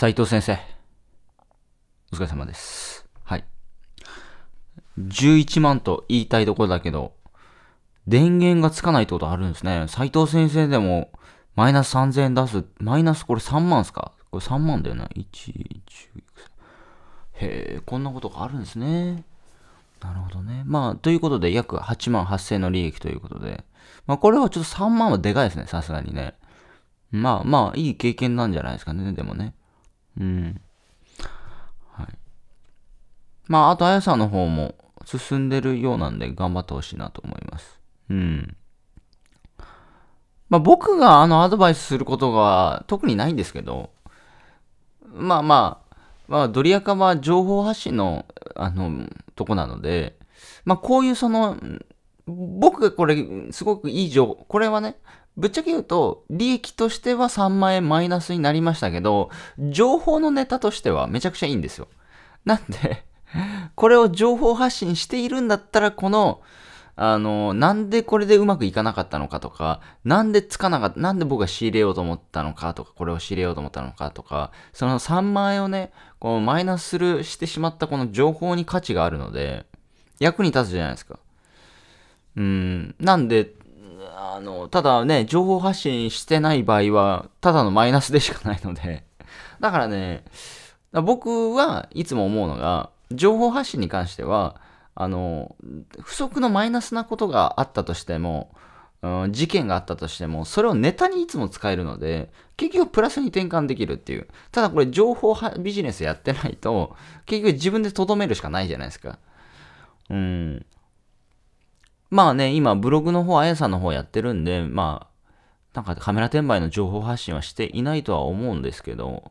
斉藤先生。お疲れ様です。はい。11万と言いたいところだけど、電源がつかないってことあるんですね。斉藤先生でも、マイナス3000円出す。マイナスこれ3万っすかこれ3万だよな。1、1、へえ、こんなことがあるんですね。なるほどね。まあ、ということで、約8万8000の利益ということで。まあ、これはちょっと3万はでかいですね。さすがにね。まあまあ、いい経験なんじゃないですかね。でもね。うん。はい。まあ、あと、あやさんの方も進んでるようなんで、頑張ってほしいなと思います。うん。まあ、僕があのアドバイスすることが特にないんですけど、まあまあ、まあ、ドリアカは情報発信の、あの、とこなので、まあ、こういうその、僕がこれ、すごくいい情報、これはね、ぶっちゃけ言うと、利益としては3万円マイナスになりましたけど、情報のネタとしてはめちゃくちゃいいんですよ。なんでこれを情報発信しているんだったら、この、あの、なんでこれでうまくいかなかったのかとか、なんでつかなかった、なんで僕が仕入れようと思ったのかとか、これを仕入れようと思ったのかとか、その3万円をね、こうマイナスするしてしまったこの情報に価値があるので、役に立つじゃないですか。うん、なんで、あの、ただね、情報発信してない場合は、ただのマイナスでしかないので、だからね、ら僕はいつも思うのが、情報発信に関しては、あの、不足のマイナスなことがあったとしても、うん、事件があったとしても、それをネタにいつも使えるので、結局プラスに転換できるっていう。ただこれ情報ビジネスやってないと、結局自分で留めるしかないじゃないですか。うん。まあね、今ブログの方、あやさんの方やってるんで、まあ、なんかカメラ転売の情報発信はしていないとは思うんですけど、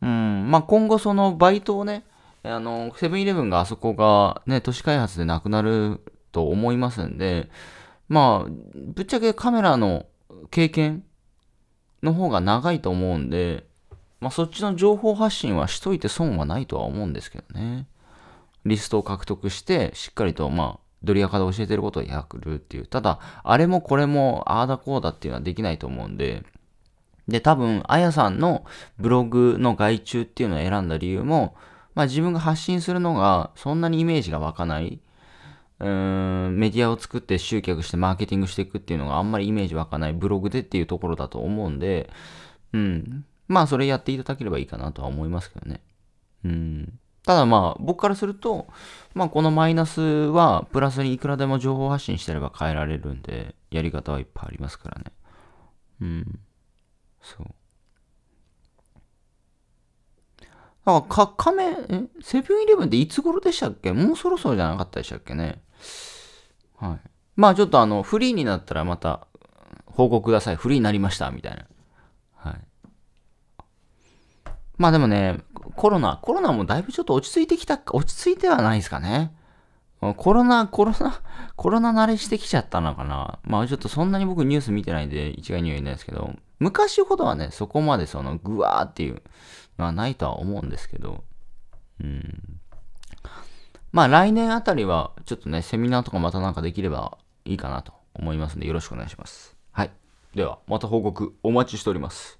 うん、まあ今後そのバイトをね、あの、セブンイレブンがあそこがね、都市開発でなくなると思いますんで、まあ、ぶっちゃけカメラの経験の方が長いと思うんで、まあそっちの情報発信はしといて損はないとは思うんですけどね。リストを獲得して、しっかりとまあ、ドリアカで教えてることをやるっていう。ただ、あれもこれも、ああだこうだっていうのはできないと思うんで、で、多分、あやさんのブログの外注っていうのを選んだ理由も、まあ自分が発信するのがそんなにイメージが湧かない。うーん、メディアを作って集客してマーケティングしていくっていうのがあんまりイメージ湧かないブログでっていうところだと思うんで、うん。まあそれやっていただければいいかなとは思いますけどね。うん。ただまあ、僕からすると、まあ、このマイナスは、プラスにいくらでも情報発信してれば変えられるんで、やり方はいっぱいありますからね。うん。そう。なんか、カメ、えセブンイレブンっていつ頃でしたっけもうそろそろじゃなかったでしたっけね。はい。まあちょっとあの、フリーになったらまた、報告ください。フリーになりました、みたいな。はい。まあでもね、コロナ、コロナもだいぶちょっと落ち着いてきた、落ち着いてはないですかね。コロナ、コロナ、コロナ慣れしてきちゃったのかな。まあちょっとそんなに僕ニュース見てないんで一概には言えないですけど、昔ほどはね、そこまでそのぐわーっていうのはないとは思うんですけど、うん。まあ来年あたりはちょっとね、セミナーとかまたなんかできればいいかなと思いますんでよろしくお願いします。はい。では、また報告お待ちしております。